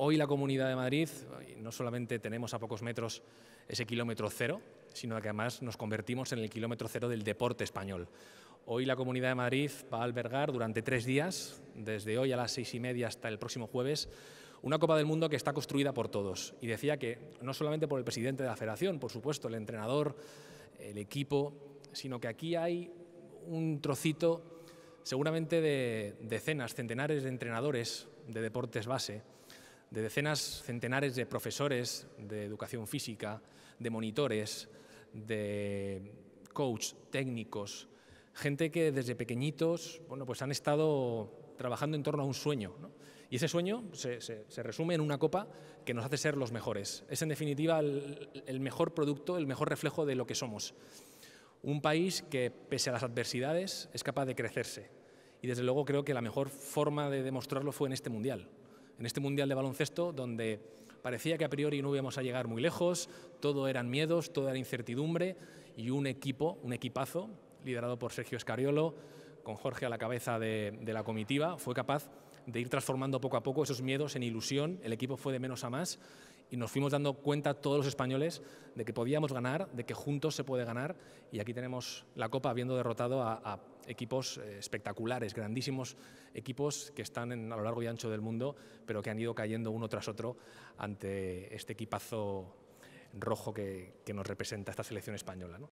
Hoy la Comunidad de Madrid eh, no solamente tenemos a pocos metros ese kilómetro cero, sino que además nos convertimos en el kilómetro cero del deporte español. Hoy la Comunidad de Madrid va a albergar durante tres días, desde hoy a las seis y media hasta el próximo jueves, una Copa del Mundo que está construida por todos. Y decía que no solamente por el presidente de la federación, por supuesto, el entrenador, el equipo, sino que aquí hay un trocito seguramente de decenas, centenares de entrenadores de deportes base de decenas, centenares de profesores de educación física, de monitores, de coach, técnicos, gente que desde pequeñitos bueno, pues han estado trabajando en torno a un sueño. Y ese sueño se, resume en una copa que nos hace ser los mejores. Es en definitiva el mejor producto, el mejor reflejo de lo que somos. Un país que pese a las adversidades es capaz de crecerse. Y desde luego creo que la mejor forma de demostrarlo fue en este Mundial en este Mundial de Baloncesto donde parecía que a priori no íbamos a llegar muy lejos, todo eran miedos, toda era incertidumbre y un equipo, un equipazo, liderado por Sergio Escariolo, con Jorge a la cabeza de, de la comitiva, fue capaz de ir transformando poco a poco esos miedos en ilusión, el equipo fue de menos a más y nos fuimos dando cuenta todos los españoles de que podíamos ganar, de que juntos se puede ganar y aquí tenemos la Copa habiendo derrotado a, equipos eh, espectaculares, grandísimos equipos que están a lo largo y ancho del mundo, pero que han ido cayendo uno tras otro ante este equipazo rojo que, que nos representa esta selección española. ¿no?